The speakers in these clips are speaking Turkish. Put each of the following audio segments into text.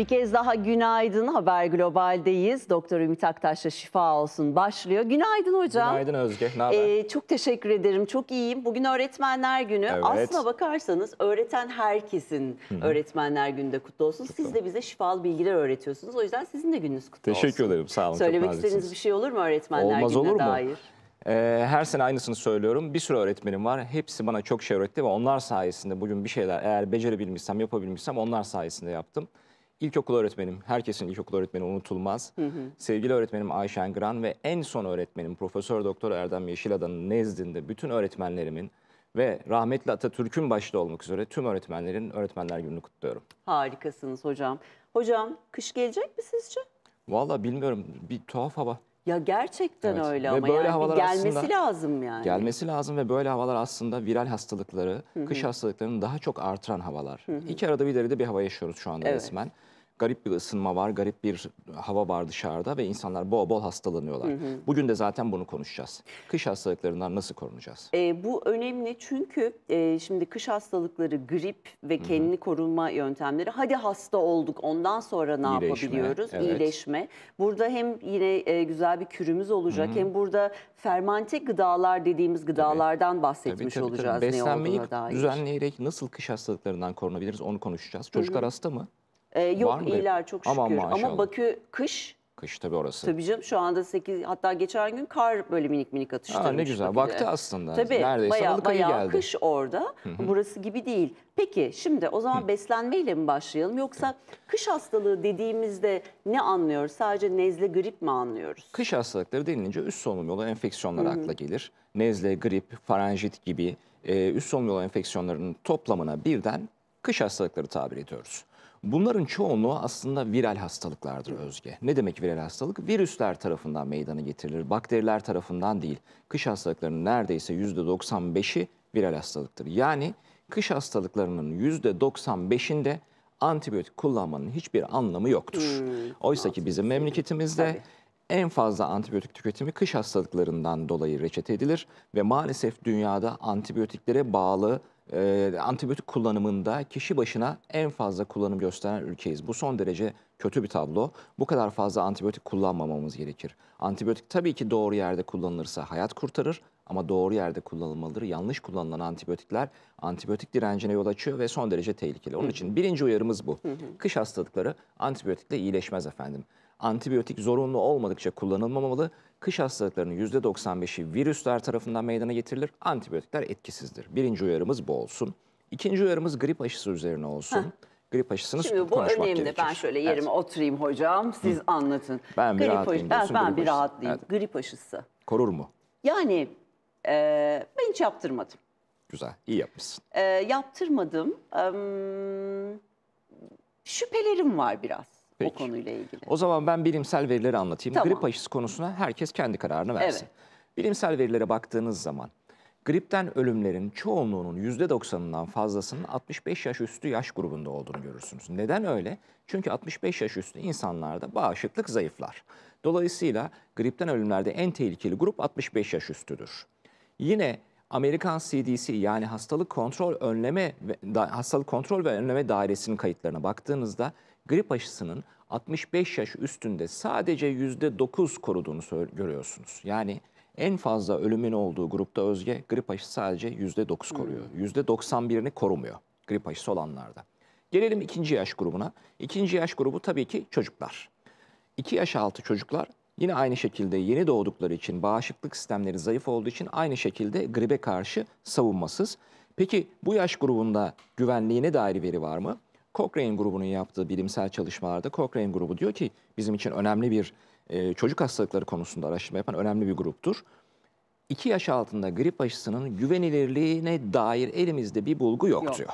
Bir kez daha günaydın Haber Global'deyiz. Doktor Ümit Aktaş'la şifa olsun başlıyor. Günaydın hocam. Günaydın Özge. Ne haber? Ee, çok teşekkür ederim. Çok iyiyim. Bugün Öğretmenler Günü. Evet. Aslına bakarsanız öğreten herkesin Hı-hı. Öğretmenler Günü de kutlu olsun. Çok Siz de bize şifalı bilgiler öğretiyorsunuz. O yüzden sizin de gününüz kutlu teşekkür olsun. Teşekkür ederim. Sağ olun. Söylemek istediğiniz bir şey olur mu Öğretmenler Olmaz Günü'ne olur mu? dair? Ee, her sene aynısını söylüyorum. Bir sürü öğretmenim var. Hepsi bana çok şey öğretti ve onlar sayesinde bugün bir şeyler eğer becerebilmişsem, yapabilmişsem onlar sayesinde yaptım. İlkokul öğretmenim, herkesin ilkokul öğretmeni unutulmaz. Hı hı. Sevgili öğretmenim Ayşen Gran ve en son öğretmenim Profesör Doktor Erdem Yeşilada'nın nezdinde bütün öğretmenlerimin ve rahmetli Atatürk'ün başta olmak üzere tüm öğretmenlerin Öğretmenler Günü'nü kutluyorum. Harikasınız hocam. Hocam kış gelecek mi sizce? Valla bilmiyorum bir tuhaf hava. Ya gerçekten evet. öyle ve ama böyle yani gelmesi aslında, lazım yani. Gelmesi lazım ve böyle havalar aslında viral hastalıkları, Hı -hı. kış hastalıklarının daha çok artıran havalar. Hı -hı. İki arada bir derede bir hava yaşıyoruz şu anda evet. resmen garip bir ısınma var, garip bir hava var dışarıda ve insanlar bol bol hastalanıyorlar. Hı hı. Bugün de zaten bunu konuşacağız. Kış hastalıklarından nasıl korunacağız? E, bu önemli çünkü e, şimdi kış hastalıkları, grip ve kendini hı hı. korunma yöntemleri. Hadi hasta olduk ondan sonra ne İyileşme, yapabiliyoruz? Evet. İyileşme. Burada hem yine e, güzel bir kürümüz olacak hı hı. hem burada fermante gıdalar dediğimiz gıdalardan tabii. bahsetmiş tabii, tabii, olacağız. Tabii. Beslenmeyi ne dair. düzenleyerek nasıl kış hastalıklarından korunabiliriz onu konuşacağız. Çocuklar hı hı. hasta mı? Ee, yok Var mı? iyiler çok şükür. Aman maşallah. Ama Bakü kış Kış tabii orası. tabii canım şu anda 8 hatta geçen gün kar böyle minik minik atıştırmış. Aa, ne güzel. Bakü'de. Vakti aslında. Tabii Neredeyse bayağı, Aralık ayı bayağı geldi. kış orada. Burası gibi değil. Peki şimdi o zaman beslenmeyle mi başlayalım yoksa kış hastalığı dediğimizde ne anlıyoruz? Sadece nezle grip mi anlıyoruz? Kış hastalıkları denilince üst solunum yolu enfeksiyonları akla gelir. Nezle, grip, faranjit gibi e, üst solunum yolu enfeksiyonlarının toplamına birden kış hastalıkları tabir ediyoruz. Bunların çoğunluğu aslında viral hastalıklardır Özge. Ne demek viral hastalık? Virüsler tarafından meydana getirilir, bakteriler tarafından değil. Kış hastalıklarının neredeyse %95'i viral hastalıktır. Yani kış hastalıklarının %95'inde antibiyotik kullanmanın hiçbir anlamı yoktur. Hmm, Oysa ki bizim memleketimizde en fazla antibiyotik tüketimi kış hastalıklarından dolayı reçete edilir ve maalesef dünyada antibiyotiklere bağlı e, antibiyotik kullanımında kişi başına en fazla kullanım gösteren ülkeyiz. Bu son derece kötü bir tablo. Bu kadar fazla antibiyotik kullanmamamız gerekir. Antibiyotik tabii ki doğru yerde kullanılırsa hayat kurtarır ama doğru yerde kullanılmalıdır. Yanlış kullanılan antibiyotikler antibiyotik direncine yol açıyor ve son derece tehlikeli. Onun için birinci uyarımız bu. Kış hastalıkları antibiyotikle iyileşmez efendim. Antibiyotik zorunlu olmadıkça kullanılmamalı. Kış hastalıklarının %95'i virüsler tarafından meydana getirilir. Antibiyotikler etkisizdir. Birinci uyarımız bu olsun. İkinci uyarımız grip aşısı üzerine olsun. Heh. Grip aşısını Şimdi bu önemli. Gerekir. Ben şöyle yerime evet. oturayım hocam. Siz Hı. anlatın. Ben bir grip rahatlayayım. Diyorsun, ben, ben bir rahatlayayım. Evet. Grip aşısı. Korur mu? Yani e, ben hiç yaptırmadım. Güzel. iyi yapmışsın. E, yaptırmadım. E, şüphelerim var biraz. Peki. O konuyla ilgili. O zaman ben bilimsel verileri anlatayım. Tamam. Grip aşısı konusuna herkes kendi kararını versin. Evet. Bilimsel verilere baktığınız zaman gripten ölümlerin çoğunluğunun %90'ından fazlasının 65 yaş üstü yaş grubunda olduğunu görürsünüz. Neden öyle? Çünkü 65 yaş üstü insanlarda bağışıklık zayıflar. Dolayısıyla gripten ölümlerde en tehlikeli grup 65 yaş üstüdür. Yine Amerikan CDC yani hastalık kontrol önleme ve hastalık kontrol ve önleme dairesinin kayıtlarına baktığınızda grip aşısının 65 yaş üstünde sadece %9 koruduğunu görüyorsunuz. Yani en fazla ölümün olduğu grupta Özge grip aşısı sadece %9 koruyor. %91'ini hmm. korumuyor grip aşısı olanlarda. Gelelim ikinci yaş grubuna. İkinci yaş grubu tabii ki çocuklar. 2 yaş altı çocuklar yine aynı şekilde yeni doğdukları için bağışıklık sistemleri zayıf olduğu için aynı şekilde gribe karşı savunmasız. Peki bu yaş grubunda güvenliğine dair veri var mı? Cochrane grubunun yaptığı bilimsel çalışmalarda Cochrane grubu diyor ki bizim için önemli bir e, çocuk hastalıkları konusunda araştırma yapan önemli bir gruptur. 2 yaş altında grip aşısının güvenilirliğine dair elimizde bir bulgu yok, yok. diyor.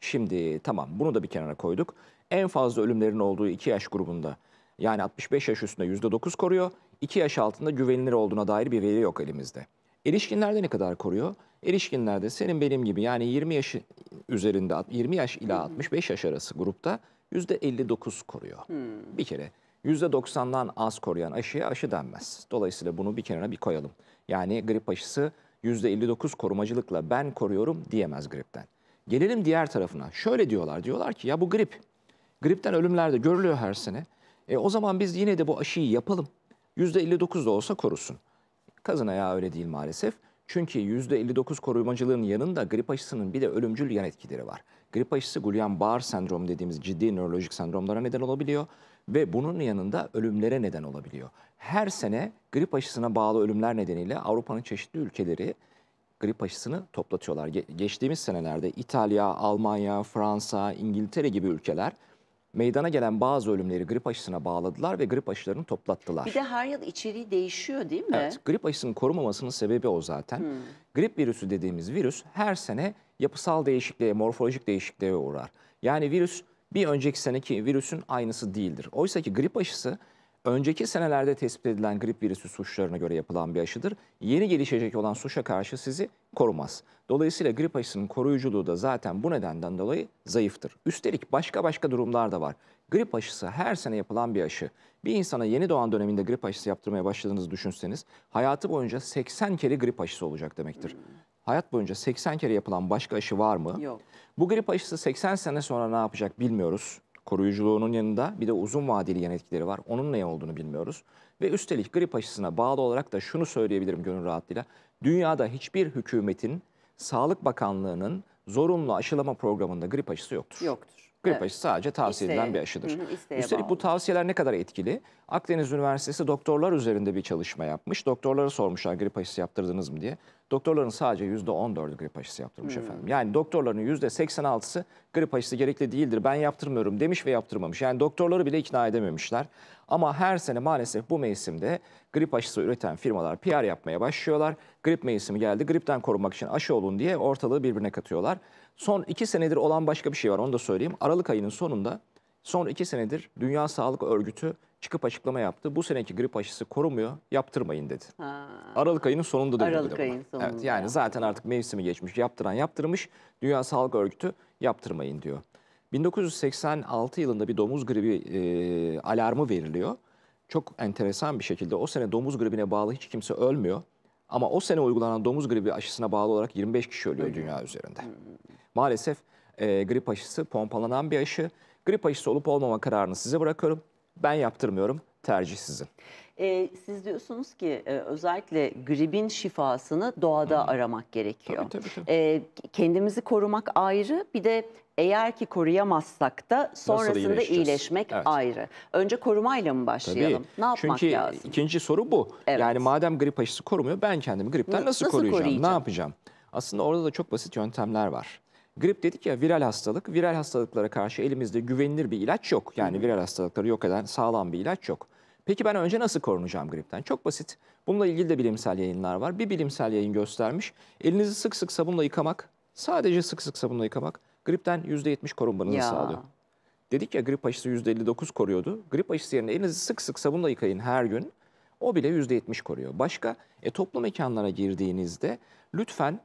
Şimdi tamam bunu da bir kenara koyduk. En fazla ölümlerin olduğu 2 yaş grubunda yani 65 yaş üstünde %9 koruyor. 2 yaş altında güvenilir olduğuna dair bir veri yok elimizde. Erişkinlerde ne kadar koruyor? Erişkinlerde senin benim gibi yani 20 yaşı üzerinde 20 yaş ila 65 yaş arası grupta %59 koruyor. Hmm. Bir kere %90'dan az koruyan aşıya aşı denmez. Dolayısıyla bunu bir kenara bir koyalım. Yani grip aşısı %59 korumacılıkla ben koruyorum diyemez gripten. Gelelim diğer tarafına. Şöyle diyorlar. Diyorlar ki ya bu grip. Gripten ölümler de görülüyor her sene. E, o zaman biz yine de bu aşıyı yapalım. %59 da olsa korusun. Kazın ayağı öyle değil maalesef. Çünkü %59 korumacılığın yanında grip aşısının bir de ölümcül yan etkileri var. Grip aşısı Guillain-Barre sendromu dediğimiz ciddi nörolojik sendromlara neden olabiliyor ve bunun yanında ölümlere neden olabiliyor. Her sene grip aşısına bağlı ölümler nedeniyle Avrupa'nın çeşitli ülkeleri grip aşısını toplatıyorlar. geçtiğimiz senelerde İtalya, Almanya, Fransa, İngiltere gibi ülkeler meydana gelen bazı ölümleri grip aşısına bağladılar ve grip aşılarını toplattılar. Bir de her yıl içeriği değişiyor değil mi? Evet, grip aşısının korumamasının sebebi o zaten. Hmm. Grip virüsü dediğimiz virüs her sene yapısal değişikliğe, morfolojik değişikliğe uğrar. Yani virüs bir önceki seneki virüsün aynısı değildir. Oysa ki grip aşısı önceki senelerde tespit edilen grip virüsü suçlarına göre yapılan bir aşıdır. Yeni gelişecek olan suça karşı sizi korumaz. Dolayısıyla grip aşısının koruyuculuğu da zaten bu nedenden dolayı zayıftır. Üstelik başka başka durumlar da var. Grip aşısı her sene yapılan bir aşı. Bir insana yeni doğan döneminde grip aşısı yaptırmaya başladığınızı düşünseniz hayatı boyunca 80 kere grip aşısı olacak demektir. Hayat boyunca 80 kere yapılan başka aşı var mı? Yok. Bu grip aşısı 80 sene sonra ne yapacak bilmiyoruz koruyuculuğunun yanında bir de uzun vadeli yan etkileri var. Onun ne olduğunu bilmiyoruz. Ve üstelik grip aşısına bağlı olarak da şunu söyleyebilirim gönül rahatlığıyla. Dünyada hiçbir hükümetin Sağlık Bakanlığı'nın zorunlu aşılama programında grip aşısı yoktur. Yoktur. Grip evet. aşısı sadece tavsiye İsteye. edilen bir aşıdır. Hı hı, Üstelik bağlı. bu tavsiyeler ne kadar etkili? Akdeniz Üniversitesi doktorlar üzerinde bir çalışma yapmış. Doktorlara sormuşlar grip aşısı yaptırdınız mı diye. Doktorların sadece %14'ü grip aşısı yaptırmış hmm. efendim. Yani doktorların %86'sı grip aşısı gerekli değildir ben yaptırmıyorum demiş ve yaptırmamış. Yani doktorları bile ikna edememişler. Ama her sene maalesef bu mevsimde grip aşısı üreten firmalar PR yapmaya başlıyorlar. Grip mevsimi geldi gripten korunmak için aşı olun diye ortalığı birbirine katıyorlar. Son iki senedir olan başka bir şey var onu da söyleyeyim. Aralık ayının sonunda son iki senedir Dünya Sağlık Örgütü çıkıp açıklama yaptı. Bu seneki grip aşısı korumuyor, yaptırmayın dedi. Ha. Aralık ayının sonunda da Aralık ayının sonunda. Evet, yani zaten artık mevsimi geçmiş, yaptıran yaptırmış. Dünya Sağlık Örgütü yaptırmayın diyor. 1986 yılında bir domuz gribi e, alarmı veriliyor. Çok enteresan bir şekilde o sene domuz gribine bağlı hiç kimse ölmüyor. Ama o sene uygulanan domuz gribi aşısına bağlı olarak 25 kişi ölüyor dünya üzerinde. Hmm. Maalesef e, grip aşısı pompalanan bir aşı. Grip aşısı olup olmama kararını size bırakıyorum. Ben yaptırmıyorum. Tercih sizin e, siz diyorsunuz ki e, özellikle gripin şifasını doğada Hı. aramak gerekiyor. Tabii, tabii, tabii. E, kendimizi korumak ayrı bir de eğer ki koruyamazsak da sonrasında iyileşmek evet. ayrı. Önce korumayla mı başlayalım? Tabii. Ne yapmak Çünkü lazım? Çünkü ikinci soru bu. Evet. Yani madem grip aşısı korumuyor ben kendimi gripten nasıl, nasıl koruyacağım? koruyacağım? Ne yapacağım? Aslında orada da çok basit yöntemler var. Grip dedik ya viral hastalık. Viral hastalıklara karşı elimizde güvenilir bir ilaç yok. Yani viral hastalıkları yok eden sağlam bir ilaç yok. Peki ben önce nasıl korunacağım gripten? Çok basit. Bununla ilgili de bilimsel yayınlar var. Bir bilimsel yayın göstermiş. Elinizi sık sık sabunla yıkamak, sadece sık sık sabunla yıkamak gripten %70 korunmanızı ya. sağlıyor. Dedik ya grip aşısı %59 koruyordu. Grip aşısı yerine elinizi sık sık sabunla yıkayın her gün. O bile %70 koruyor. Başka e, toplu mekanlara girdiğinizde lütfen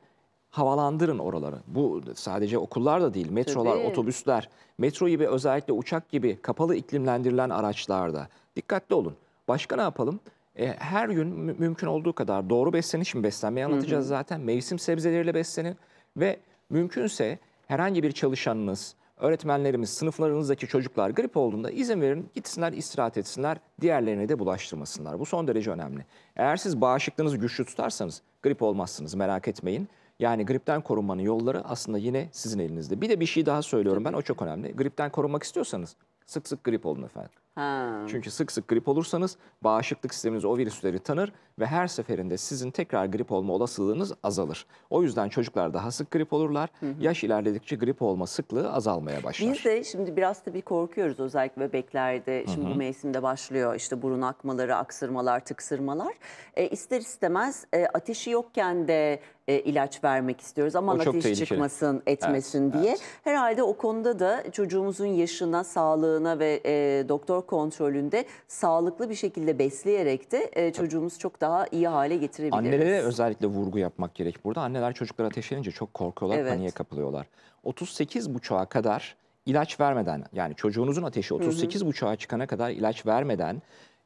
havalandırın oraları. Bu sadece okullar da değil, metrolar, Tabii. otobüsler, metro gibi özellikle uçak gibi kapalı iklimlendirilen araçlarda. Dikkatli olun. Başka ne yapalım? E, her gün mü mümkün olduğu kadar doğru besleniş mi beslenmeyi anlatacağız hı hı. zaten. Mevsim sebzeleriyle beslenin ve mümkünse herhangi bir çalışanınız, öğretmenlerimiz, sınıflarınızdaki çocuklar grip olduğunda izin verin gitsinler istirahat etsinler, diğerlerine de bulaştırmasınlar. Bu son derece önemli. Eğer siz bağışıklığınızı güçlü tutarsanız grip olmazsınız merak etmeyin. Yani gripten korunmanın yolları aslında yine sizin elinizde. Bir de bir şey daha söylüyorum ben o çok önemli. Gripten korunmak istiyorsanız sık sık grip olun efendim. Ha. Çünkü sık sık grip olursanız bağışıklık sisteminiz o virüsleri tanır ve her seferinde sizin tekrar grip olma olasılığınız azalır. O yüzden çocuklar daha sık grip olurlar. Hı hı. Yaş ilerledikçe grip olma sıklığı azalmaya başlar. Biz de şimdi biraz da bir korkuyoruz özellikle bebeklerde. Şimdi hı hı. bu mevsimde başlıyor işte burun akmaları, aksırmalar, tıksırmalar. E, ister istemez e, ateşi yokken de e, ilaç vermek istiyoruz. Aman ateş tehlikeli. çıkmasın etmesin evet, diye. Evet. Herhalde o konuda da çocuğumuzun yaşına, sağlığına ve e, doktor kontrolünde sağlıklı bir şekilde besleyerek de e, çocuğumuz çok daha iyi hale getirebiliriz. Annelere özellikle vurgu yapmak gerek burada. Anneler çocuklar ateşlenince çok korkuyorlar, evet. paniğe kapılıyorlar. 38 buçuğa kadar ilaç vermeden yani çocuğunuzun ateşi 38 buçuğa çıkana kadar ilaç vermeden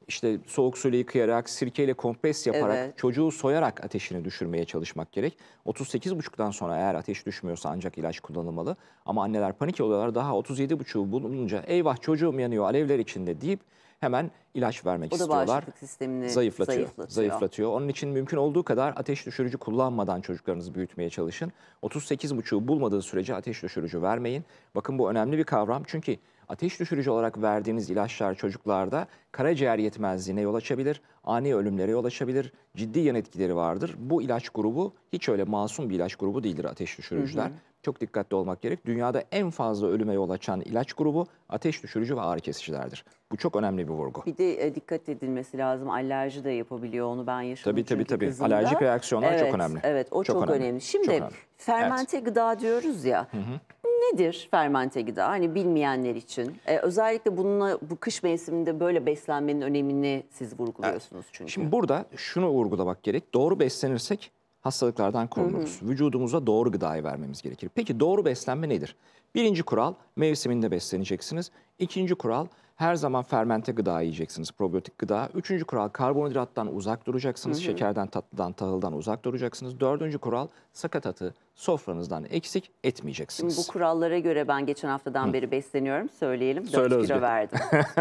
işte soğuk suyla yıkayarak, sirkeyle kompres yaparak, Evet. çocuğu soyarak ateşini düşürmeye çalışmak gerek. 38 38,5'dan sonra eğer ateş düşmüyorsa ancak ilaç kullanılmalı. Ama anneler panik oluyorlar. Daha 37 37,5'u bulununca eyvah çocuğum yanıyor alevler içinde deyip hemen ilaç vermek O da istiyorlar. bağışıklık sistemini zayıflatıyor, zayıflatıyor. zayıflatıyor. Onun için mümkün olduğu kadar ateş düşürücü kullanmadan çocuklarınızı büyütmeye çalışın. 38 38,5'u bulmadığı sürece ateş düşürücü vermeyin. Bakın bu önemli bir kavram çünkü Ateş düşürücü olarak verdiğiniz ilaçlar çocuklarda karaciğer yetmezliğine yol açabilir, ani ölümlere yol açabilir, ciddi yan etkileri vardır. Bu ilaç grubu hiç öyle masum bir ilaç grubu değildir ateş düşürücüler. Hı hı. Çok dikkatli olmak gerek. Dünyada en fazla ölüme yol açan ilaç grubu ateş düşürücü ve ağrı kesicilerdir. Bu çok önemli bir vurgu. Bir de e, dikkat edilmesi lazım. Alerji de yapabiliyor onu ben yaşadım. Tabii tabii tabii. Kızımda. Alerjik reaksiyonlar evet, çok önemli. Evet o çok, çok önemli. önemli. Şimdi çok önemli. fermente evet. gıda diyoruz ya. Hı hı nedir fermente gıda? Hani bilmeyenler için. Ee, özellikle bununla bu kış mevsiminde böyle beslenmenin önemini siz vurguluyorsunuz çünkü. Şimdi burada şunu vurgulamak gerek. Doğru beslenirsek hastalıklardan korunuruz. Hı hı. Vücudumuza doğru gıdayı vermemiz gerekir. Peki doğru beslenme nedir? Birinci kural mevsiminde besleneceksiniz. İkinci kural her zaman fermente gıda yiyeceksiniz, probiyotik gıda. Üçüncü kural karbonhidrattan uzak duracaksınız, hı hı. şekerden, tatlıdan, tahıldan uzak duracaksınız. Dördüncü kural sakatatı sofranızdan eksik etmeyeceksiniz. Şimdi bu kurallara göre ben geçen haftadan hı. beri besleniyorum. Söyleyelim 4 kilo Özge. verdim.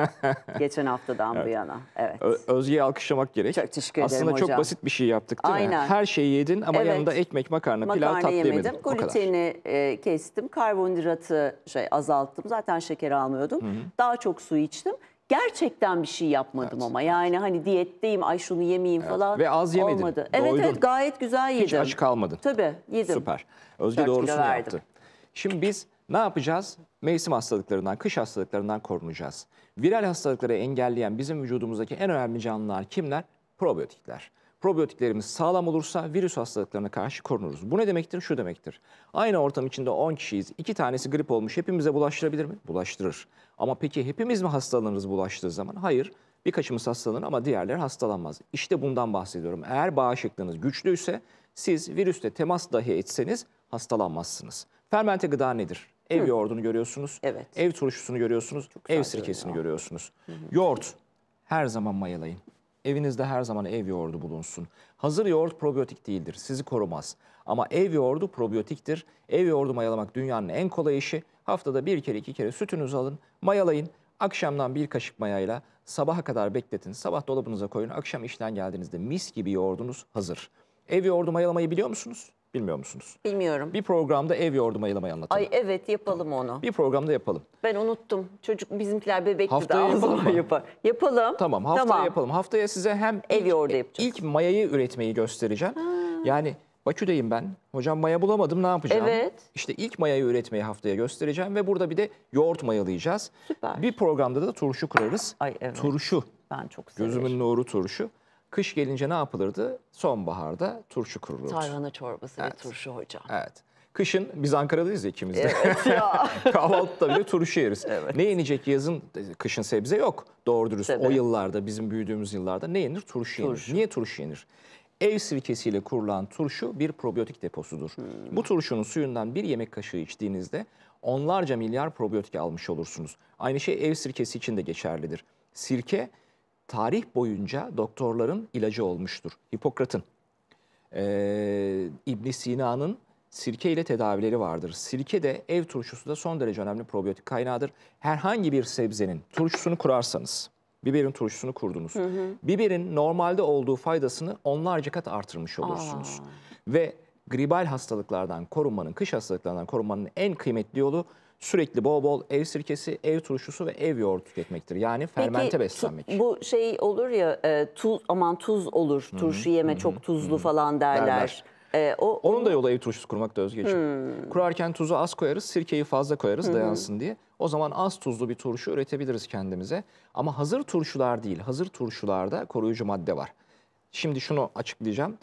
geçen haftadan evet. bu yana. Evet. Ö Özge'yi alkışlamak gerek. Çok teşekkür Aslında ederim Aslında çok basit bir şey yaptık değil Aynen. mi? Her şeyi yedin ama evet. yanında ekmek, makarna, makarna pilav, tatlı yemedim. yemedim. Gluteni e, kestim, karbonhidratı baharatı şey azalttım. Zaten şeker almıyordum. Hı hı. Daha çok su içtim. Gerçekten bir şey yapmadım evet. ama yani hani diyetteyim ay şunu yemeyeyim evet. falan Ve az yemedin. Olmadı. Evet evet gayet güzel yedim. Hiç aç kalmadın. Tabii yedim. Süper. Özge doğrusunu yaptı. Şimdi biz ne yapacağız? Mevsim hastalıklarından, kış hastalıklarından korunacağız. Viral hastalıkları engelleyen bizim vücudumuzdaki en önemli canlılar kimler? Probiyotikler probiyotiklerimiz sağlam olursa virüs hastalıklarına karşı korunuruz. Bu ne demektir? Şu demektir. Aynı ortam içinde 10 kişiyiz. 2 tanesi grip olmuş. Hepimize bulaştırabilir mi? Bulaştırır. Ama peki hepimiz mi hastalanırız bulaştığı zaman? Hayır. Birkaçımız hastalanır ama diğerleri hastalanmaz. İşte bundan bahsediyorum. Eğer bağışıklığınız güçlüyse siz virüsle temas dahi etseniz hastalanmazsınız. Fermente gıda nedir? Ev Hı. yoğurdunu görüyorsunuz. Evet. Ev turşusunu görüyorsunuz. Çok ev sirkesini ya. görüyorsunuz. Hı hı. Yoğurt her zaman mayalayın. Evinizde her zaman ev yoğurdu bulunsun. Hazır yoğurt probiyotik değildir, sizi korumaz. Ama ev yoğurdu probiyotiktir. Ev yoğurdu mayalamak dünyanın en kolay işi. Haftada bir kere iki kere sütünüzü alın, mayalayın. Akşamdan bir kaşık mayayla sabaha kadar bekletin. Sabah dolabınıza koyun, akşam işten geldiğinizde mis gibi yoğurdunuz hazır. Ev yoğurdu mayalamayı biliyor musunuz? Bilmiyor musunuz? Bilmiyorum. Bir programda ev yoğurdu mayalamayı anlatalım. Ay evet yapalım onu. Bir programda yapalım. Ben unuttum. Çocuk bizimkiler bebekti Haftaya daha yapalım Yapalım. Tamam haftaya tamam. yapalım. Haftaya size hem ev ilk, yoğurdu yapacağız. İlk mayayı üretmeyi göstereceğim. Ha. Yani Bakü'deyim ben. Hocam maya bulamadım ne yapacağım? Evet. İşte ilk mayayı üretmeyi haftaya göstereceğim ve burada bir de yoğurt mayalayacağız. Süper. Bir programda da turşu kırarız. Ay evet. Turşu. Ben çok seviyorum. Gözümün nuru turşu. Kış gelince ne yapılırdı? Sonbaharda turşu kurulurdu. Tarhana çorbası evet. ve turşu hocam. Evet. Kışın biz Ankara'dayız ya ikimiz de. Evet ya. Kahvaltıda bile turşu yeriz. Evet. Ne yenecek yazın? Kışın sebze yok. Doğru dürüst. Sebze. O yıllarda bizim büyüdüğümüz yıllarda ne yenir? Turşu, turşu. yenir. Niye turşu yenir? Ev sirkesiyle kurulan turşu bir probiyotik deposudur. Hmm. Bu turşunun suyundan bir yemek kaşığı içtiğinizde onlarca milyar probiyotik almış olursunuz. Aynı şey ev sirkesi için de geçerlidir. Sirke tarih boyunca doktorların ilacı olmuştur. Hipokrat'ın, e, ibn Sina'nın sirke ile tedavileri vardır. Sirke de ev turşusu da son derece önemli probiyotik kaynağıdır. Herhangi bir sebzenin turşusunu kurarsanız, biberin turşusunu kurdunuz. Hı hı. Biberin normalde olduğu faydasını onlarca kat artırmış olursunuz. Aa. Ve gribal hastalıklardan korunmanın, kış hastalıklarından korunmanın en kıymetli yolu sürekli bol bol ev sirkesi, ev turşusu ve ev yoğurt tüketmektir. Yani fermente Peki, beslenmek. bu şey olur ya e, tuz aman tuz olur. Hı -hı, Turşu yeme hı -hı, çok tuzlu hı -hı. falan derler. derler. Ee, o, Onun da yolu ev turşusu kurmak da özgeçim. Hmm. Kurarken tuzu az koyarız, sirkeyi fazla koyarız hmm. dayansın diye. O zaman az tuzlu bir turşu üretebiliriz kendimize. Ama hazır turşular değil, hazır turşularda koruyucu madde var. Şimdi şunu açıklayacağım,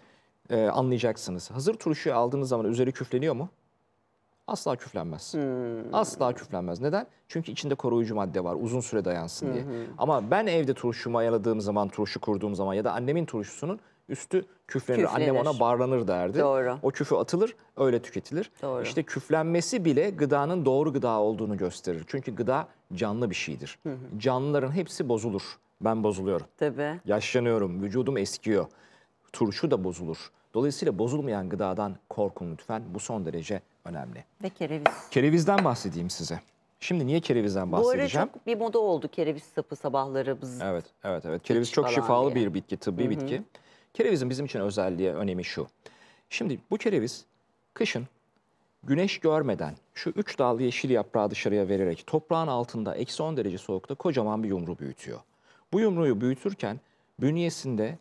ee, anlayacaksınız. Hazır turşuyu aldığınız zaman üzeri küfleniyor mu? asla küflenmez. Hmm. Asla küflenmez. Neden? Çünkü içinde koruyucu madde var uzun süre dayansın diye. Hmm. Ama ben evde turşu mayaladığım zaman, turşu kurduğum zaman ya da annemin turşusunun üstü küflenir. küflenir. Annem ona barlanır derdi. Doğru. O küfü atılır, öyle tüketilir. Doğru. İşte küflenmesi bile gıdanın doğru gıda olduğunu gösterir. Çünkü gıda canlı bir şeydir. Hı Canlıların hepsi bozulur. Ben bozuluyorum. Tabii. Yaşlanıyorum, vücudum eskiyor. Turşu da bozulur. Dolayısıyla bozulmayan gıdadan korkun lütfen. Bu son derece önemli. Ve kereviz. Kerevizden bahsedeyim size. Şimdi niye kerevizden bahsedeceğim? Bu ara çok bir moda oldu kereviz sapı sabahları. evet, evet, evet. Kereviz çok şifalı diye. bir bitki, tıbbi Hı -hı. bitki. Kerevizin bizim için özelliği, önemi şu. Şimdi bu kereviz kışın güneş görmeden şu üç dal yeşil yaprağı dışarıya vererek toprağın altında eksi 10 derece soğukta kocaman bir yumru büyütüyor. Bu yumruyu büyütürken bünyesinde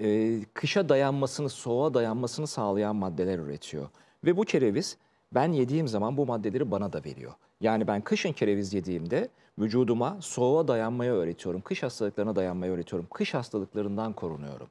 e, kışa dayanmasını, soğuğa dayanmasını sağlayan maddeler üretiyor. Ve bu kereviz ben yediğim zaman bu maddeleri bana da veriyor. Yani ben kışın kereviz yediğimde vücuduma soğuğa dayanmayı öğretiyorum. Kış hastalıklarına dayanmayı öğretiyorum. Kış hastalıklarından korunuyorum.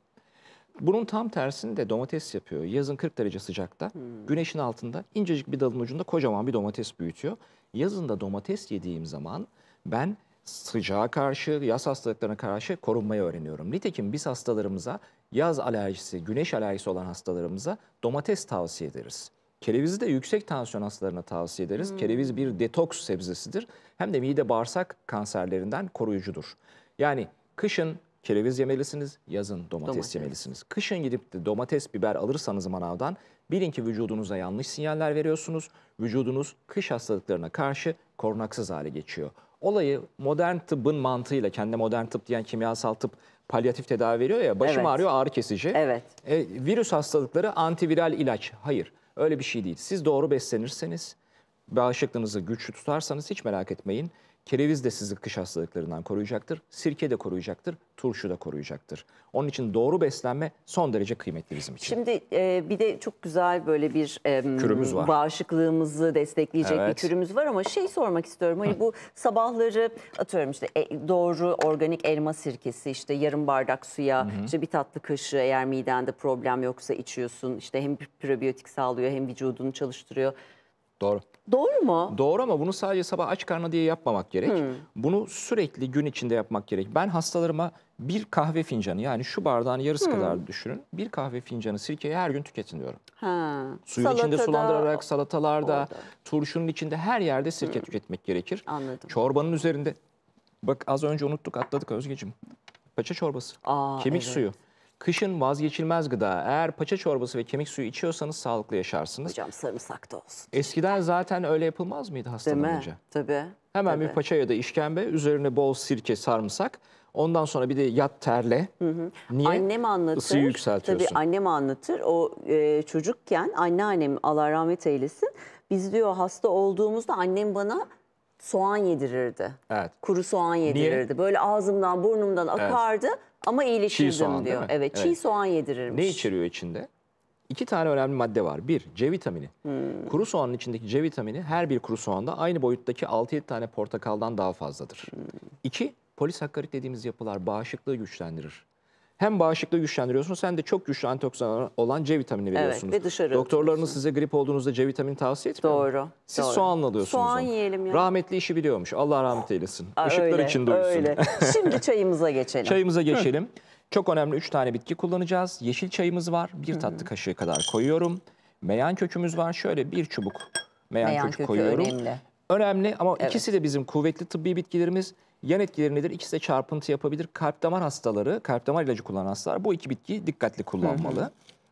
Bunun tam tersini de domates yapıyor. Yazın 40 derece sıcakta hmm. güneşin altında incecik bir dalın ucunda kocaman bir domates büyütüyor. Yazın da domates yediğim zaman ben sıcağa karşı, yaz hastalıklarına karşı korunmayı öğreniyorum. Nitekim biz hastalarımıza, yaz alerjisi, güneş alerjisi olan hastalarımıza domates tavsiye ederiz. Kerevizi de yüksek tansiyon hastalarına tavsiye ederiz. Hmm. Kereviz bir detoks sebzesidir. Hem de mide bağırsak kanserlerinden koruyucudur. Yani kışın kereviz yemelisiniz, yazın domates, domates yemelisiniz. Kışın gidip de domates, biber alırsanız manavdan bilin ki vücudunuza yanlış sinyaller veriyorsunuz. Vücudunuz kış hastalıklarına karşı korunaksız hale geçiyor. Olayı modern tıbbın mantığıyla, kendi modern tıp diyen kimyasal tıp palyatif tedavi veriyor ya, başım evet. ağrıyor ağrı kesici. Evet. E, virüs hastalıkları antiviral ilaç. Hayır. Öyle bir şey değil. Siz doğru beslenirseniz, bağışıklığınızı güçlü tutarsanız hiç merak etmeyin. Kereviz de sizi kış hastalıklarından koruyacaktır. Sirke de koruyacaktır. Turşu da koruyacaktır. Onun için doğru beslenme son derece kıymetli bizim için. Şimdi e, bir de çok güzel böyle bir e, kürümüz var. bağışıklığımızı destekleyecek evet. bir kürümüz var ama şey sormak istiyorum. Hani bu sabahları atıyorum işte e, doğru organik elma sirkesi işte yarım bardak suya Hı -hı. işte bir tatlı kaşığı eğer midende problem yoksa içiyorsun. İşte hem probiyotik sağlıyor hem vücudunu çalıştırıyor. Doğru. Doğru mu? Doğru ama bunu sadece sabah aç karnı diye yapmamak gerek. Hmm. Bunu sürekli gün içinde yapmak gerek. Ben hastalarıma bir kahve fincanı yani şu bardağın yarısı hmm. kadar düşünün. Bir kahve fincanı sirkeyi her gün tüketin diyorum. Ha. Suyun Salatada, içinde sulandırarak salatalarda, orada. turşunun içinde her yerde sirke hmm. tüketmek gerekir. Anladım. Çorbanın üzerinde bak az önce unuttuk atladık Özgeciğim. Paça çorbası, Aa, kemik evet. suyu. Kışın vazgeçilmez gıda. Eğer paça çorbası ve kemik suyu içiyorsanız sağlıklı yaşarsınız. Hocam sarımsak da olsun. Eskiden zaten öyle yapılmaz mıydı hastalanınca? Tabii. Hemen tabii. bir paça ya da işkembe, üzerine bol sirke, sarımsak. Ondan sonra bir de yat terle. Hı hı. Niye? Annem anlatır. Isıyı yükseltiyorsun. Tabii annem anlatır. O e, çocukken anneannem Allah rahmet eylesin. Biz diyor hasta olduğumuzda annem bana soğan yedirirdi. Evet. Kuru soğan yedirirdi. Niye? Böyle ağzımdan burnumdan evet. akardı. Ama iyileşirdim Çiğ soğan, diyor. Evet, evet, çiğ soğan yedirirmiş. Ne içeriyor içinde? İki tane önemli madde var. Bir, C vitamini. Hmm. Kuru soğanın içindeki C vitamini her bir kuru soğanda aynı boyuttaki 6-7 tane portakaldan daha fazladır. Hmm. İki, polisakkarit dediğimiz yapılar bağışıklığı güçlendirir hem bağışıklığı güçlendiriyorsunuz hem de çok güçlü antioksidan olan C vitamini veriyorsunuz. Evet ve dışarı Doktorlarınız size grip olduğunuzda C vitamini tavsiye etmiyor Doğru. Siz doğru. soğanla alıyorsunuz Soğan onu. yiyelim ya. Rahmetli işi biliyormuş. Allah rahmet eylesin. Aa, Işıklar öyle, içinde uyusun. Öyle. Şimdi çayımıza geçelim. Çayımıza geçelim. Çok önemli 3 tane bitki kullanacağız. Yeşil çayımız var. Bir tatlı kaşığı kadar koyuyorum. Meyan kökümüz var. Şöyle bir çubuk meyan, meyan kökü, kökü koyuyorum. Önemli. Önemli ama evet. ikisi de bizim kuvvetli tıbbi bitkilerimiz. Yan etkileri nedir? İkisi de çarpıntı yapabilir. Kalp damar hastaları, kalp damar ilacı kullanan hastalar bu iki bitkiyi dikkatli kullanmalı. Hı hı.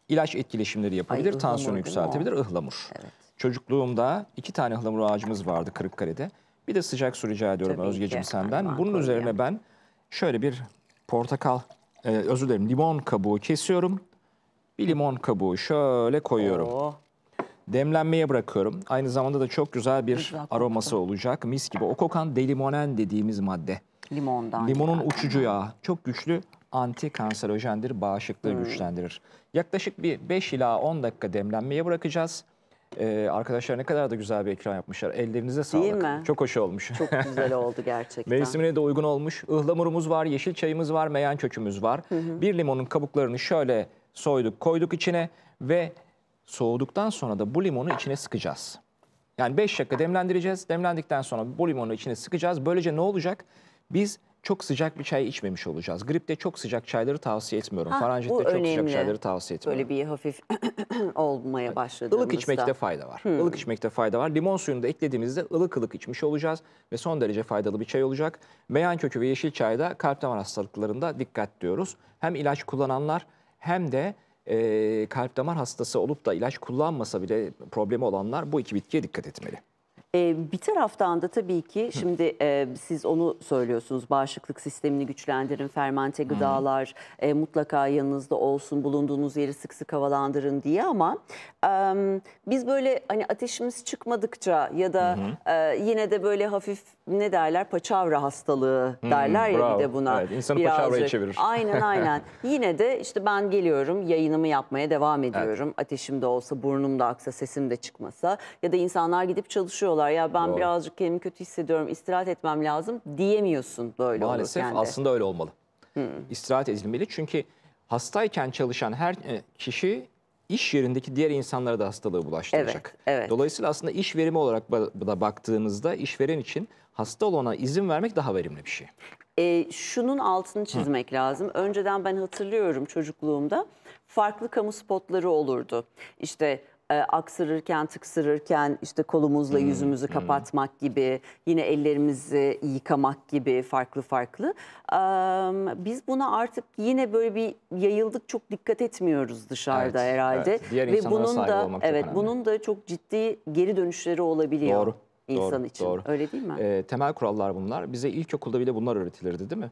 İlaç etkileşimleri yapabilir, Ay, tansiyonu yükseltebilir, ıhlamur. Evet. Çocukluğumda iki tane ıhlamur ağacımız vardı Kırıkkale'de. Bir de sıcak su rica ediyorum Tabii Özgeciğim ki. senden. Aman Bunun koyuyor. üzerine ben şöyle bir portakal, e, özür dilerim limon kabuğu kesiyorum. Bir limon kabuğu şöyle koyuyorum. Oo demlenmeye bırakıyorum. Aynı zamanda da çok güzel bir güzel aroması koktu. olacak. Mis gibi o kokan delimonen dediğimiz madde. Limondan. Limonun yani. uçucu yağı çok güçlü anti kanserojendir, bağışıklığı hmm. güçlendirir. Yaklaşık bir 5 ila 10 dakika demlenmeye bırakacağız. Ee, arkadaşlar ne kadar da güzel bir ekran yapmışlar. Ellerinize sağlık. Değil mi? Çok hoş olmuş. Çok güzel oldu gerçekten. Mevsimine de uygun olmuş. Ihlamurumuz var, yeşil çayımız var, meyan kökümüz var. Hı hı. Bir limonun kabuklarını şöyle soyduk, koyduk içine ve Soğuduktan sonra da bu limonu içine sıkacağız. Yani 5 dakika demlendireceğiz. Demlendikten sonra bu limonu içine sıkacağız. Böylece ne olacak? Biz çok sıcak bir çay içmemiş olacağız. Gripte çok sıcak çayları tavsiye etmiyorum. Ha, çok önemli. sıcak çayları tavsiye etmiyorum. Böyle bir hafif olmaya başladığımızda. Ilık içmekte fayda var. Hmm. Ilık içmekte fayda var. Limon suyunu da eklediğimizde ılık ılık içmiş olacağız ve son derece faydalı bir çay olacak. Meyan kökü ve yeşil çayda kalp damar hastalıklarında dikkat diyoruz. Hem ilaç kullananlar hem de e, kalp damar hastası olup da ilaç kullanmasa bile problemi olanlar bu iki bitkiye dikkat etmeli. Ee, bir taraftan da tabii ki şimdi e, siz onu söylüyorsunuz bağışıklık sistemini güçlendirin, fermente gıdalar e, mutlaka yanınızda olsun, bulunduğunuz yeri sık sık havalandırın diye ama e, biz böyle hani ateşimiz çıkmadıkça ya da e, yine de böyle hafif ne derler paçavra hastalığı derler ya bravo. bir de buna. Evet, insanı paçavraya birazcık. çevirir. Aynen aynen. Yine de işte ben geliyorum yayınımı yapmaya devam ediyorum. Ateşim de olsa, burnum da aksa, sesim de çıkmasa ya da insanlar gidip çalışıyorlar var. Ya ben Doğru. birazcık kendimi kötü hissediyorum, istirahat etmem lazım diyemiyorsun böyle Maalesef olurken de. aslında öyle olmalı. Hmm. İstirahat edilmeli çünkü hastayken çalışan her e, kişi iş yerindeki diğer insanlara da hastalığı bulaştıracak. Evet, evet. Dolayısıyla aslında iş verimi olarak da baktığımızda işveren için hasta olana izin vermek daha verimli bir şey. E, şunun altını çizmek Hı. lazım. Önceden ben hatırlıyorum çocukluğumda farklı kamu spotları olurdu. İşte e, aksırırken, tıksırırken işte kolumuzla hmm, yüzümüzü hmm. kapatmak gibi, yine ellerimizi yıkamak gibi farklı farklı. E, biz buna artık yine böyle bir yayıldık çok dikkat etmiyoruz dışarıda evet, herhalde evet. Diğer ve bunun da evet önemli. bunun da çok ciddi geri dönüşleri olabiliyor. Doğru. İnsan doğru, için. Doğru. Öyle değil mi? E, temel kurallar bunlar. Bize ilkokulda bile bunlar öğretilirdi değil mi?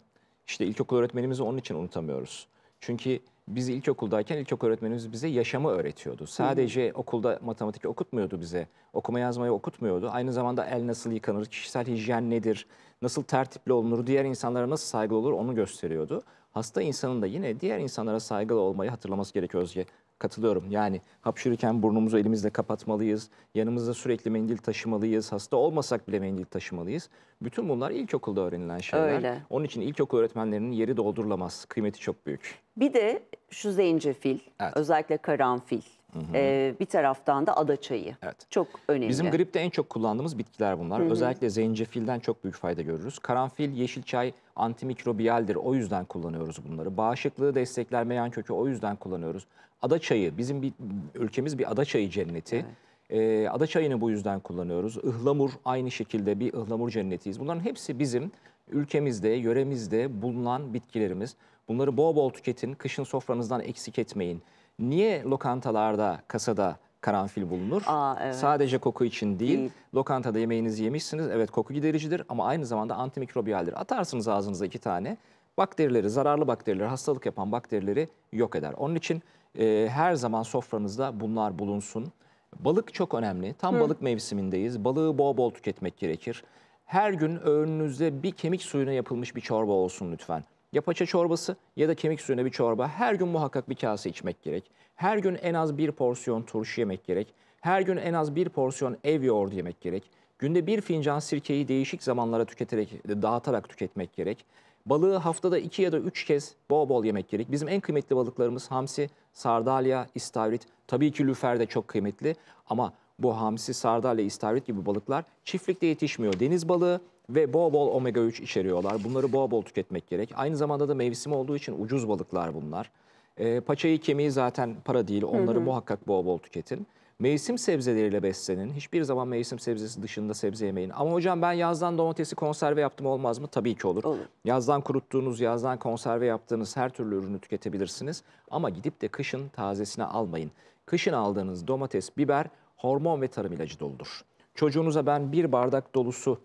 İşte ilkokul öğretmenimizi onun için unutamıyoruz. Çünkü biz ilkokuldayken ilkokul öğretmenimiz bize yaşamı öğretiyordu. Sadece okulda matematik okutmuyordu bize. Okuma yazmayı okutmuyordu. Aynı zamanda el nasıl yıkanır, kişisel hijyen nedir, nasıl tertipli olunur, diğer insanlara nasıl saygılı olur onu gösteriyordu. Hasta insanın da yine diğer insanlara saygılı olmayı hatırlaması gerekiyor Özge katılıyorum. Yani hapşırırken burnumuzu elimizle kapatmalıyız. Yanımızda sürekli mendil taşımalıyız. Hasta olmasak bile mendil taşımalıyız. Bütün bunlar ilkokulda öğrenilen şeyler. Öyle. Onun için ilkokul öğretmenlerinin yeri doldurulamaz. Kıymeti çok büyük. Bir de şu zencefil, evet. özellikle karanfil. Hı hı. Ee, bir taraftan da adaçayı. Evet. Çok önemli. Bizim gripte en çok kullandığımız bitkiler bunlar. Hı hı. Özellikle zencefilden çok büyük fayda görürüz. Karanfil, yeşil çay antimikrobiyaldir. O yüzden kullanıyoruz bunları. Bağışıklığı destekler meyan kökü o yüzden kullanıyoruz. Adaçayı, bizim bir ülkemiz bir adaçayı cenneti. Evet. E, ee, Adaçayı'nı bu yüzden kullanıyoruz. Ihlamur aynı şekilde bir ıhlamur cennetiyiz. Bunların hepsi bizim ülkemizde, yöremizde bulunan bitkilerimiz. Bunları bol bol tüketin, kışın sofranızdan eksik etmeyin. Niye lokantalarda, kasada karanfil bulunur? Aa, evet. Sadece koku için değil, değil, lokantada yemeğinizi yemişsiniz, evet koku gidericidir ama aynı zamanda antimikrobiyaldir. Atarsınız ağzınıza iki tane, bakterileri, zararlı bakterileri, hastalık yapan bakterileri yok eder. Onun için e, her zaman sofranızda bunlar bulunsun. Balık çok önemli. Tam Hı. balık mevsimindeyiz. Balığı bol bol tüketmek gerekir. Her gün öğününüzde bir kemik suyuna yapılmış bir çorba olsun lütfen. Ya paça çorbası ya da kemik suyuna bir çorba. Her gün muhakkak bir kase içmek gerek. Her gün en az bir porsiyon turşu yemek gerek. Her gün en az bir porsiyon ev yoğurdu yemek gerek. Günde bir fincan sirkeyi değişik zamanlara tüketerek, dağıtarak tüketmek gerek. Balığı haftada 2 ya da 3 kez bol bol yemek gerek. Bizim en kıymetli balıklarımız hamsi, sardalya, istavrit. Tabii ki lüfer de çok kıymetli ama bu hamsi, sardalya, istavrit gibi balıklar çiftlikte yetişmiyor. Deniz balığı ve bol bol omega 3 içeriyorlar. Bunları bol bol tüketmek gerek. Aynı zamanda da mevsimi olduğu için ucuz balıklar bunlar. E, paçayı kemiği zaten para değil. Onları hı hı. muhakkak bol bol tüketin. Mevsim sebzeleriyle beslenin. Hiçbir zaman mevsim sebzesi dışında sebze yemeyin. Ama hocam ben yazdan domatesi konserve yaptım olmaz mı? Tabii ki olur. olur. Yazdan kuruttuğunuz, yazdan konserve yaptığınız her türlü ürünü tüketebilirsiniz. Ama gidip de kışın tazesini almayın. Kışın aldığınız domates, biber hormon ve tarım ilacı doludur. Çocuğunuza ben bir bardak dolusu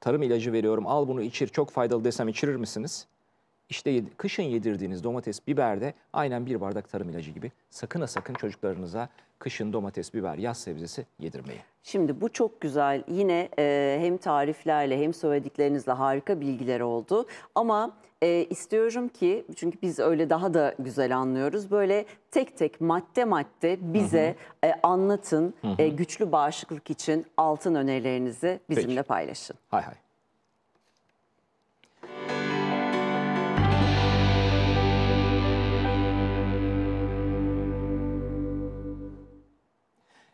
tarım ilacı veriyorum al bunu içir çok faydalı desem içirir misiniz? işte kışın yedirdiğiniz domates, biber de aynen bir bardak tarım ilacı gibi. Sakın ha sakın çocuklarınıza kışın domates, biber, yaz sebzesi yedirmeyin. Şimdi bu çok güzel. Yine e, hem tariflerle hem söylediklerinizle harika bilgiler oldu. Ama e, istiyorum ki çünkü biz öyle daha da güzel anlıyoruz. Böyle tek tek madde madde bize hı hı. E, anlatın. Hı e, hı. E, güçlü bağışıklık için altın önerilerinizi bizimle Peki. paylaşın. Hay hay.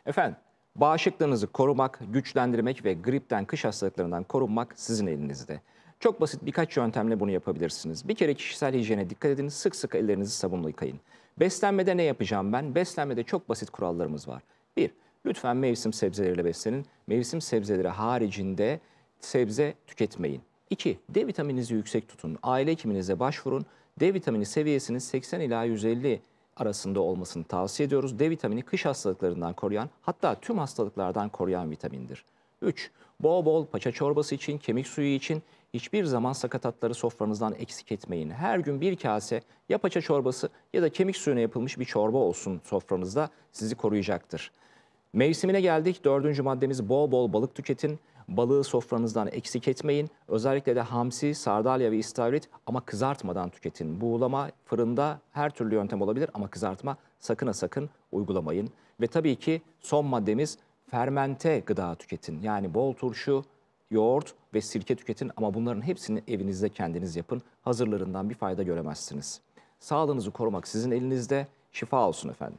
Efendim bağışıklığınızı korumak, güçlendirmek ve gripten kış hastalıklarından korunmak sizin elinizde. Çok basit birkaç yöntemle bunu yapabilirsiniz. Bir kere kişisel hijyene dikkat edin, sık sık ellerinizi sabunla yıkayın. Beslenmede ne yapacağım ben? Beslenmede çok basit kurallarımız var. Bir, Lütfen mevsim sebzeleriyle beslenin. Mevsim sebzeleri haricinde sebze tüketmeyin. İki, D vitamininizi yüksek tutun. Aile hekiminize başvurun. D vitamini seviyesini 80 ila 150 arasında olmasını tavsiye ediyoruz. D vitamini kış hastalıklarından koruyan hatta tüm hastalıklardan koruyan vitamindir. 3. Bol bol paça çorbası için, kemik suyu için hiçbir zaman sakatatları sofranızdan eksik etmeyin. Her gün bir kase ya paça çorbası ya da kemik suyuna yapılmış bir çorba olsun sofranızda sizi koruyacaktır. Mevsimine geldik. Dördüncü maddemiz bol bol balık tüketin. Balığı sofranızdan eksik etmeyin. Özellikle de hamsi, sardalya ve istavrit ama kızartmadan tüketin. Buğulama fırında her türlü yöntem olabilir ama kızartma sakın sakın uygulamayın. Ve tabii ki son maddemiz fermente gıda tüketin. Yani bol turşu, yoğurt ve sirke tüketin ama bunların hepsini evinizde kendiniz yapın. Hazırlarından bir fayda göremezsiniz. Sağlığınızı korumak sizin elinizde. Şifa olsun efendim.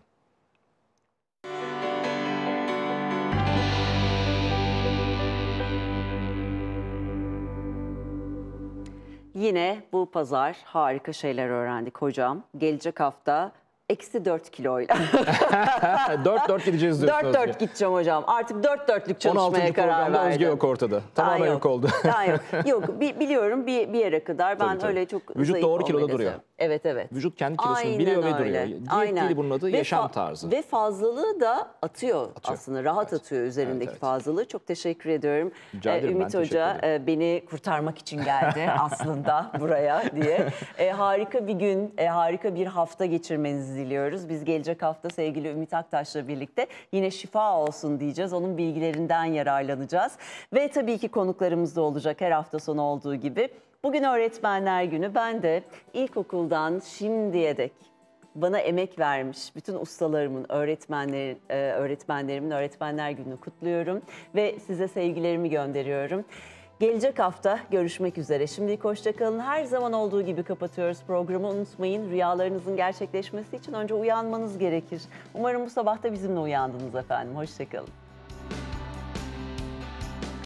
Yine bu pazar harika şeyler öğrendik hocam. Gelecek hafta eksi 4 kiloyla. 4-4 gideceğiz diyorsunuz. 4-4 Özge. gideceğim hocam. Artık 4-4'lük 16. çalışmaya karar programda verdim. Özge yok ortada. Tamamen Daha yok. oldu. Daha yok. Yok biliyorum bir, bir yere kadar. Ben Tabii, tabii. öyle çok Vücut doğru kiloda duruyor. seviyorum. Evet evet. Vücut kendi kilosunu Aynen biliyor ve öyle. duruyor. Aynen. değil bunun adı ve yaşam tarzı. Ve fazlalığı da atıyor, atıyor. aslında rahat evet. atıyor üzerindeki evet, evet. fazlalığı. Çok teşekkür ediyorum. Rica ee, ederim, Ümit Hoca e, beni kurtarmak için geldi aslında buraya diye. E, harika bir gün, e, harika bir hafta geçirmenizi diliyoruz. Biz gelecek hafta sevgili Ümit Aktaş'la birlikte yine şifa olsun diyeceğiz. Onun bilgilerinden yararlanacağız. Ve tabii ki konuklarımız da olacak her hafta sonu olduğu gibi. Bugün Öğretmenler Günü. Ben de ilkokuldan şimdiye dek bana emek vermiş bütün ustalarımın, öğretmenlerin, e, öğretmenlerimin Öğretmenler Günü'nü kutluyorum ve size sevgilerimi gönderiyorum. Gelecek hafta görüşmek üzere. Şimdilik hoşçakalın. Her zaman olduğu gibi kapatıyoruz programı. Unutmayın rüyalarınızın gerçekleşmesi için önce uyanmanız gerekir. Umarım bu sabah da bizimle uyandınız efendim. Hoşçakalın.